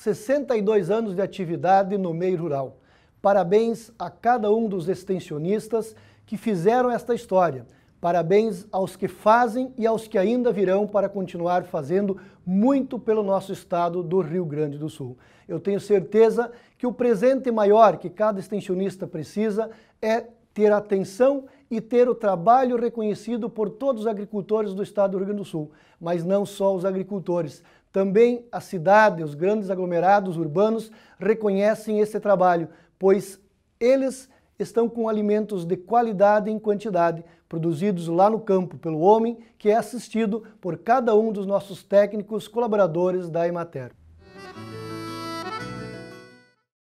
62 anos de atividade no meio rural. Parabéns a cada um dos extensionistas que fizeram esta história. Parabéns aos que fazem e aos que ainda virão para continuar fazendo muito pelo nosso estado do Rio Grande do Sul. Eu tenho certeza que o presente maior que cada extensionista precisa é ter atenção e ter o trabalho reconhecido por todos os agricultores do estado do Rio Grande do Sul, mas não só os agricultores, também a cidade, os grandes aglomerados urbanos reconhecem esse trabalho, pois eles estão com alimentos de qualidade em quantidade, produzidos lá no campo pelo homem, que é assistido por cada um dos nossos técnicos colaboradores da Emater.